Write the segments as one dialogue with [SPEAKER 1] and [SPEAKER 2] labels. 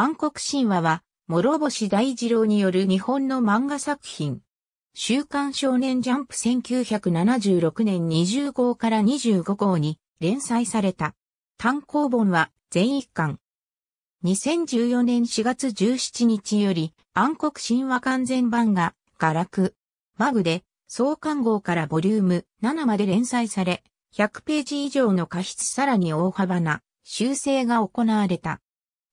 [SPEAKER 1] 暗黒神話は、諸星大二郎による日本の漫画作品。週刊少年ジャンプ1976年20号から25号に連載された。単行本は全1巻。2014年4月17日より暗黒神話完全版が画楽。マグで創刊号からボリューム7まで連載され、100ページ以上の過失さらに大幅な修正が行われた。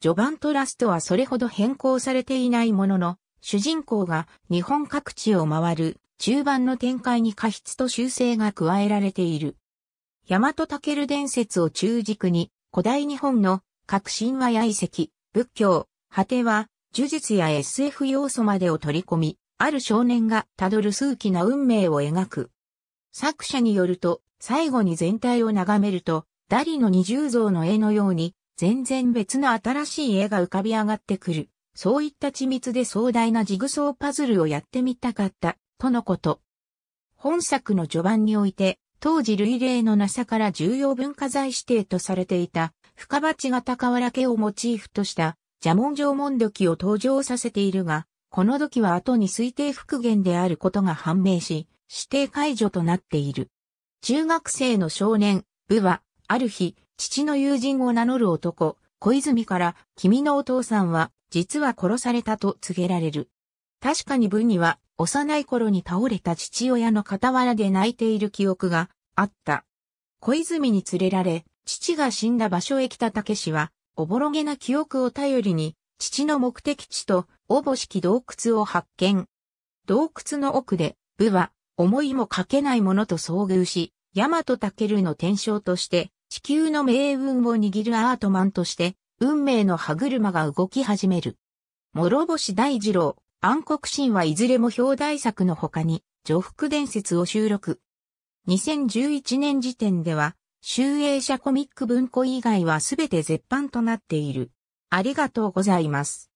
[SPEAKER 1] 序盤とラストはそれほど変更されていないものの、主人公が日本各地を回る中盤の展開に過失と修正が加えられている。大和武伝説を中軸に、古代日本の革新和や遺跡、仏教、果ては、呪術や SF 要素までを取り込み、ある少年が辿る数奇な運命を描く。作者によると、最後に全体を眺めると、ダリの二重像の絵のように、全然別の新しい絵が浮かび上がってくる。そういった緻密で壮大なジグソーパズルをやってみたかった、とのこと。本作の序盤において、当時類例のなさから重要文化財指定とされていた、深鉢型瓦家をモチーフとした蛇紋縄文土器を登場させているが、この土器は後に推定復元であることが判明し、指定解除となっている。中学生の少年、部は、ある日、父の友人を名乗る男、小泉から、君のお父さんは、実は殺されたと告げられる。確かに文には、幼い頃に倒れた父親の傍らで泣いている記憶があった。小泉に連れられ、父が死んだ場所へ来た武志は、おぼろげな記憶を頼りに、父の目的地と、おぼしき洞窟を発見。洞窟の奥で、武は、思いもかけないものと遭遇し、大和武の天将として、球の命運を握るアートマンとして、運命の歯車が動き始める。諸星大二郎、暗黒神はいずれも表題作の他に、女福伝説を収録。2011年時点では、集英社コミック文庫以外はすべて絶版となっている。ありがとうございます。